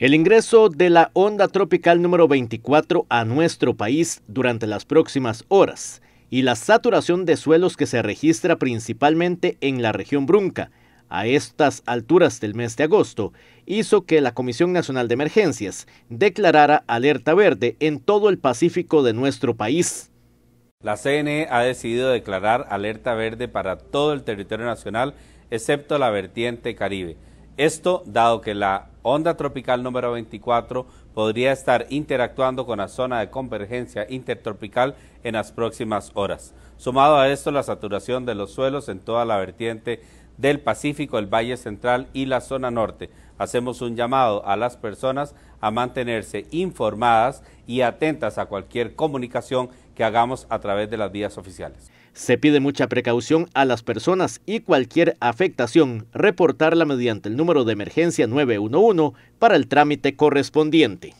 El ingreso de la onda tropical número 24 a nuestro país durante las próximas horas y la saturación de suelos que se registra principalmente en la región Brunca a estas alturas del mes de agosto hizo que la Comisión Nacional de Emergencias declarara alerta verde en todo el Pacífico de nuestro país. La CNE ha decidido declarar alerta verde para todo el territorio nacional excepto la vertiente Caribe. Esto dado que la onda tropical número 24 podría estar interactuando con la zona de convergencia intertropical en las próximas horas. Sumado a esto, la saturación de los suelos en toda la vertiente del Pacífico, el Valle Central y la zona norte. Hacemos un llamado a las personas a mantenerse informadas y atentas a cualquier comunicación que hagamos a través de las vías oficiales. Se pide mucha precaución a las personas y cualquier afectación, reportarla mediante el número de emergencia 911 para el trámite correspondiente.